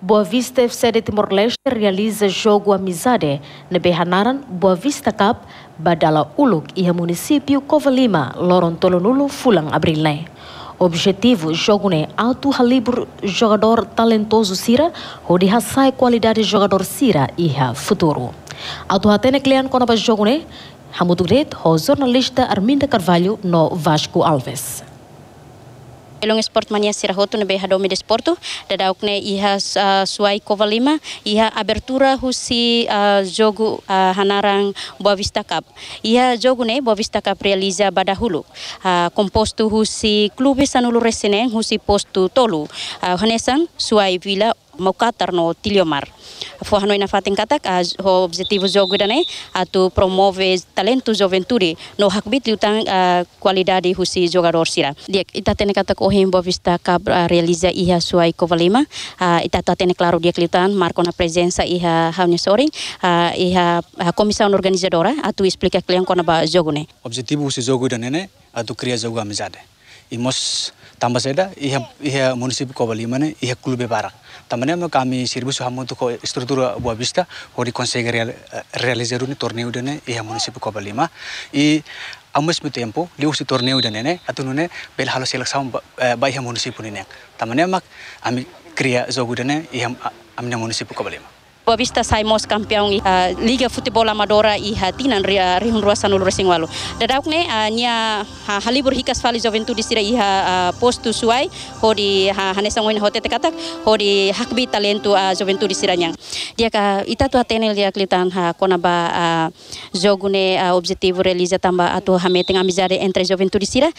Boa Vista FC de Timor-Leste realiza jogo amizade na Behanaran Boa Vista Cup Badala Uluk Ia município Cova Lima, Loron Tolonulo, Fulang Abrilé. Objetivo jogo é alto halibur jogador talentoso Sira, onde raçai qualidade jogador Sira Ia futuro. Alto hatene kona conaba jogo é Hamudugret, o jornalista Arminda Carvalho no Vasco Alves. Elong Sport Mania Sirahoto nebe hadomi de Sporto, ne iha uh, suai kovalima, iha abertura husi uh, jogu uh, hanarang Boavista Cup. Iha jogu ne Boavista Cup realiza badahulu. Uh, kompostu husi klub sanulu reseneng husi postu tolu. Uh, hanesang suai vila maukatar no tiliomar forró na fatenkata o objetivo jogo da né a tu promove talento juventude no hakbit utang a husi jogador sira dia ita tene katak ko hembo vista ka realiza iha suai kovalima. a ita ta tene claro dia klitan marco na presença iha haune soring a iha a organizadora a tu explica cliente kona ba jogo ne objetivo husi jogo da ne a tu kria jogo amizade tambah seda iya iya munisipi kobali mana iya klube barak tamane ma kami sirbu su hamu struktur struktura bista hori konsege real realizeru ni torneo nih, iya munisipi kobali ma i amus mi tempo liu si torneo dene atau atunune bel halus selak sam bai eh, ha munisipi ni ne mak ami kriya zogu dene iya amne munisipi kobali ma Boa Vista saímos campeão e, a ah, Liga Futebol Amadora e a ah, Tinan ah, Rihun Ruasan Ulur Singwalu. Dadauk ne a nia halibur hikas fali juventude sira i ha postu suai ho di ha hanesa ngoin hote tekatak ho di hakbi talento a juventude sira nyang. Dia ka ita tu hatenel dia klitan ha kona ba jogune objektif realiza tamba atu hameteng amizade entre juventude sira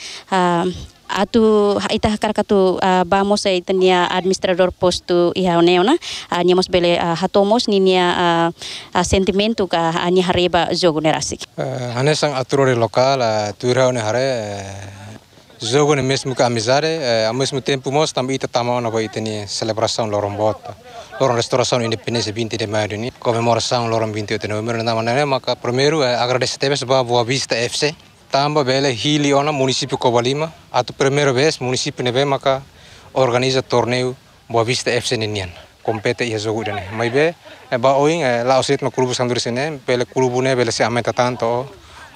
atu itah karkatu uh, ah, vamos a e tenia administrador posto ihaoneona uh, ah, niamos bele uh, hatomos ninia uh, uh, sentimento ka uh, ni hareba jogune rasik uh, eh, hanesang aturore lokal uh, tuiraone hare uh, eh, jogune mesmu ka amizare uh, eh, ao mesmo tempo mos também ita tamona ko iteni celebração lorombota loron restauração independência e 20 de maio ni lorong binti 28 de novembro na maneira maka primeiro uh, agradecemos ba boa bis fc Tamba Bela Hiliona, município Kovalima, atu tu primeira vez, nebe maka organiza torneu Boa Vista FC Nenian. Compete ia jogo dene. Mai be, e ba oing e la osit ma klubu sandur sene, bele klubu ne bele se ameta tanto,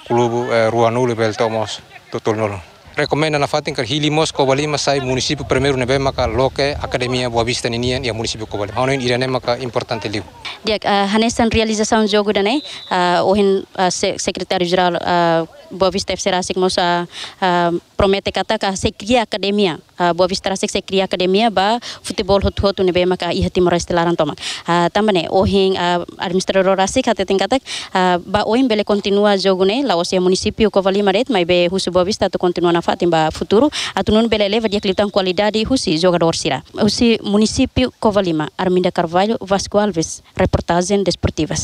klubu e, ruanulu bele tomos tutul nolo rekomenda na fatin ker hilimos Cobalima sai município nebe maka loke akademia Boa Vista Nenian ia município Cobalima. Honoin irane maka importante liu. Diak, uh, eh, hanesan jogo dene uh, eh, ohin uh, uh, Boavis Tefserasik Musa uh, ah, promete kata ka Sekria Akademia uh, ah, Boavis Terasik Sekria Akademia ba futebol hot hot unebe maka iha timor estelaran tomak uh, ah, tamane ohing uh, administrador rasik hate tingkatak uh, ba oim bele kontinua jogune la osia municipio kovali maret mai be husu Boavis ta kontinua na fatim ba futuru atunun bele leva dia klitan qualidade husi jogador sira husi Kovalima Armin Arminda Carvalho Vasco Alves reportagens desportivas